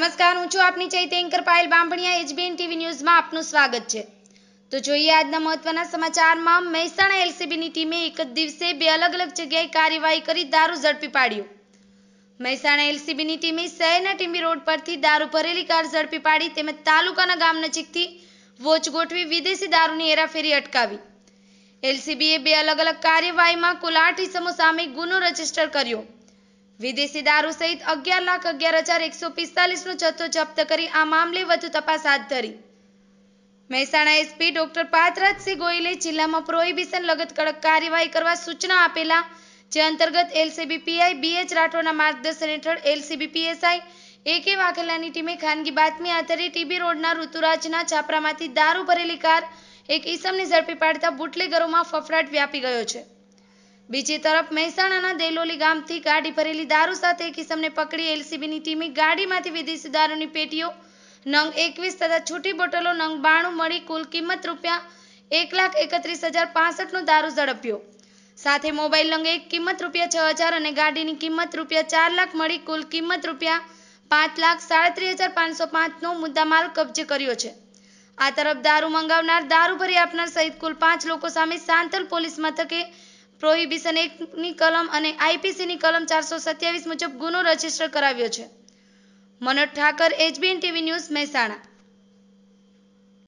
નમસ્કાર હું છું આપની ચૈત્ય anchor Payal Bamaniya HBN TV ન્યૂઝમાં આપનું સ્વાગત છે તો જોઈએ આજના મહત્વના સમાચારમાં મહેસાણા એલસીબીની ટીમે એક જ દિવસે બે અલગ અલગ જગ્યાએ કાર્યવાહી કરી દારૂ ઝડપી પાડ્યો મહેસાણા એલસીબીની ટીમે શહેરના ટીમી રોડ પરથી દારૂ ભરેલી કાર ઝડપી પાડી તેમજ તાલુકાના ગામ નજીકથી વોચ ગોઠવી વિદેશી દારૂની હેરાફેરી અટકાવી એલસીબીએ બે અલગ અલગ કાર્યવાહીમાં કુલ આઠ ઇસમો સામે ગુનો રજીસ્ટર કર્યો વિદેશી દારૂ સહિત અગિયાર લાખ અગિયાર હજાર એકસો પિસ્તાલીસનો જથ્થો જપ્ત કરી આ મામલે વધુ તપાસ હાથ ધરી મહેસાણા એસપી ડોક્ટર પાર્થરાજસિંહ ગોયલે જિલ્લામાં પ્રોહિબિશન લગત કડક કાર્યવાહી કરવા સૂચના આપેલા જે અંતર્ગત એલસીબી પીઆઈ બીએચ રાઠોડના માર્ગદર્શન હેઠળ એલસીબી પીએસઆઈ એ કે વાઘેલાની ટીમે ખાનગી બાતમી આધારે ટીબી રોડના ઋતુરાજના છાપરામાંથી દારૂ ભરેલી કાર એક ઈસમની ઝડપી પાડતા બુટલેગરોમાં ફફડાટ વ્યાપી ગયો છે બીજી તરફ મહેસાણાના દેલોલી ગામથી ગાડી ભરેલી દારૂ સાથે એક પકડી એલસીબીની ટીમે ગાડીમાંથી વિદેશી દારૂની પેટીઓ નંગ એકવીસ તથા છૂટી બોટલો નંગ બાણું મળી કુલ કિંમત રૂપિયા એક લાખ એકત્રીસ હજાર પાસઠનો દારૂ ઝડપ્યો સાથે મોબાઈલ અંગે કિંમત રૂપિયા છ હજાર અને ગાડીની કિંમત રૂપિયા ચાર લાખ મળી કુલ કિંમત રૂપિયા પાંચ લાખ સાડત્રી હજાર પાંચસો પાંચનો મુદ્દામાલ કબજે કર્યો છે આ તરફ દારૂ મંગાવનાર દારૂ ભરી આપનાર સહિત કુલ પાંચ લોકો સામે સાંતલ પોલીસ મથકે પ્રોહિબિશન એકની કલમ અને આઈપીસીની કલમ ચારસો સત્યાવીસ મુજબ ગુનો રજીસ્ટર કરાવ્યો છે Manoj Thakar HBN TV news Mehsana